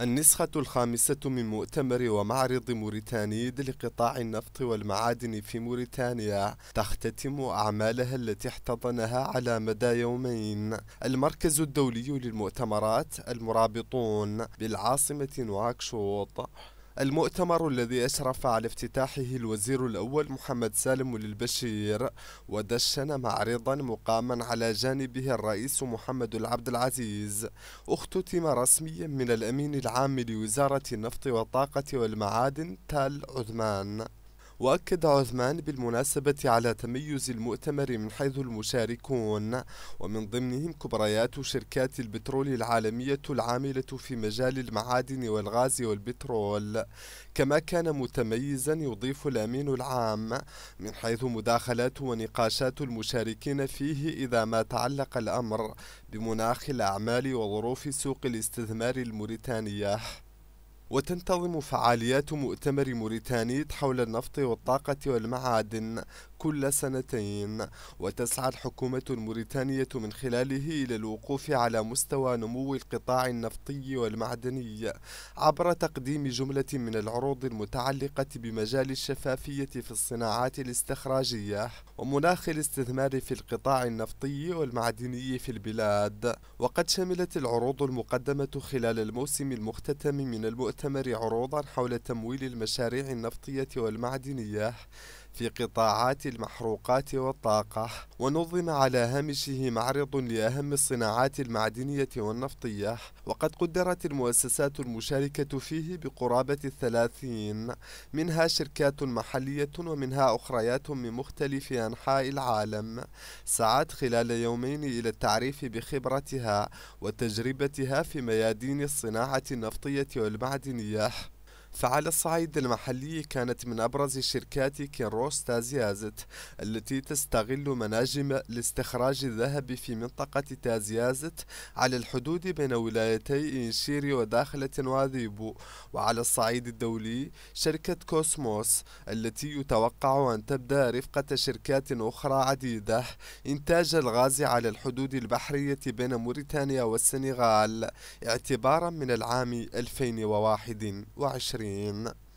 النسخة الخامسة من مؤتمر ومعرض موريتاني لقطاع النفط والمعادن في موريتانيا تختتم أعمالها التي احتضنها على مدى يومين المركز الدولي للمؤتمرات المرابطون بالعاصمة نواكشوط المؤتمر الذي أشرف على افتتاحه الوزير الأول محمد سالم للبشير ودشن معرضا مقاما على جانبه الرئيس محمد العبد العزيز اختتم رسميا من الأمين العام لوزارة النفط والطاقة والمعادن تال عثمان وأكد عثمان بالمناسبة على تميز المؤتمر من حيث المشاركون ومن ضمنهم كبريات شركات البترول العالمية العاملة في مجال المعادن والغاز والبترول كما كان متميزا يضيف الأمين العام من حيث مداخلات ونقاشات المشاركين فيه إذا ما تعلق الأمر بمناخ الأعمال وظروف سوق الاستثمار الموريتانية وتنتظم فعاليات مؤتمر موريتاني حول النفط والطاقة والمعادن كل سنتين وتسعى الحكومة الموريتانية من خلاله إلى الوقوف على مستوى نمو القطاع النفطي والمعدني عبر تقديم جملة من العروض المتعلقة بمجال الشفافية في الصناعات الاستخراجية ومناخ الاستثمار في القطاع النفطي والمعدني في البلاد وقد شملت العروض المقدمة خلال الموسم المختتم من المؤتمر المؤتمر عروضا حول تمويل المشاريع النفطية والمعدنية في قطاعات المحروقات والطاقة ونظم على هامشه معرض لأهم الصناعات المعدنية والنفطية وقد قدرت المؤسسات المشاركة فيه بقرابة الثلاثين منها شركات محلية ومنها أخريات من مختلف أنحاء العالم سعت خلال يومين إلى التعريف بخبرتها وتجربتها في ميادين الصناعة النفطية والمعدنية فعلى الصعيد المحلي كانت من أبرز شركات كيروس تازيازت التي تستغل مناجم لاستخراج الذهب في منطقة تازيازت على الحدود بين ولايتي إنشيري وداخلة واذيبو وعلى الصعيد الدولي شركة كوسموس التي يتوقع أن تبدأ رفقة شركات أخرى عديدة إنتاج الغاز على الحدود البحرية بين موريتانيا والسنغال اعتبارا من العام 2021 screen